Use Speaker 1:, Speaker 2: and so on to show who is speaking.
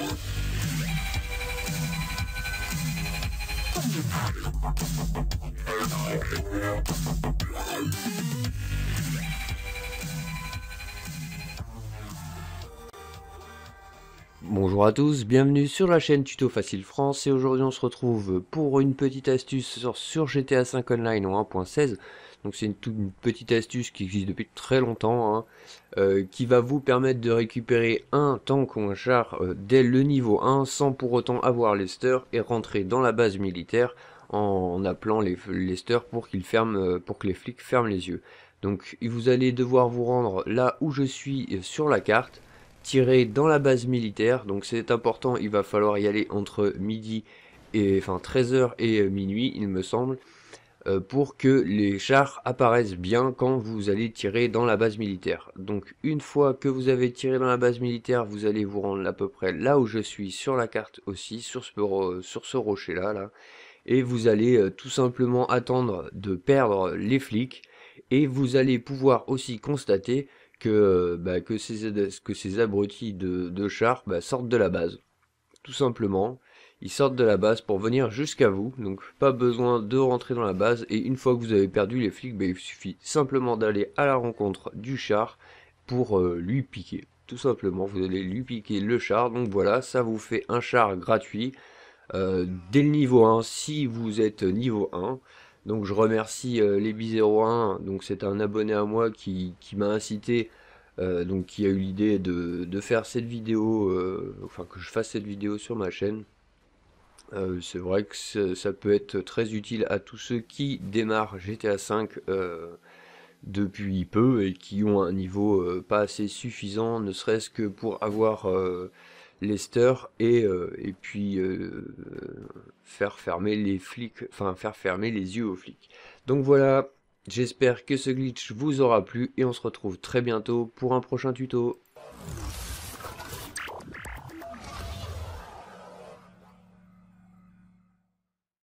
Speaker 1: Thank you. Bonjour à tous, bienvenue sur la chaîne Tuto Facile France et aujourd'hui on se retrouve pour une petite astuce sur, GTA 5 Online 1.16 donc c'est une, petite astuce qui existe depuis très longtemps hein, euh, qui va vous permettre de récupérer un tank ou un char euh, dès le niveau 1 sans pour autant avoir l'ester et rentrer dans la base militaire en, appelant les, l'ester pour, qu'il euh, pour que les flics ferment les yeux donc vous allez devoir vous rendre là où je suis sur la carte tirer dans la base militaire. Donc c'est important, il va falloir y aller entre midi et enfin 13h et euh, minuit, il me semble, euh, pour que les chars apparaissent bien quand vous allez tirer dans la base militaire. Donc une fois que vous avez tiré dans la base militaire, vous allez vous rendre à peu près là où je suis sur la carte aussi, sur ce, sur ce rocher là, là. Et vous allez euh, tout simplement attendre de perdre les flics. Et vous allez pouvoir aussi constater bah, que, ces, abrutis de, char bah, sortent de la base. Tout simplement, ils sortent de la base pour venir jusqu'à vous, donc pas besoin de rentrer dans la base, et une fois que vous avez perdu les flics, bah, il suffit simplement d'aller à la rencontre du char pour euh, lui piquer. Tout simplement, vous allez lui piquer le char, donc voilà, ça vous fait un char gratuit. Euh, dès le niveau 1, si vous êtes niveau 1, donc je remercie les euh, Lebi01, donc c'est un abonné à moi qui, m'a incité, euh, donc qui a eu l'idée de, faire cette vidéo, euh, enfin que je fasse cette vidéo sur ma chaîne. c'est vrai que ça peut être très utile à tous ceux qui démarrent GTA V depuis peu et qui ont un niveau pas assez suffisant, ne serait-ce que pour avoir Lester et, euh, et puis euh, faire fermer les flics, enfin faire fermer les yeux aux flics. Donc voilà, j'espère que ce glitch vous aura plu et on se retrouve très bientôt pour un prochain tuto.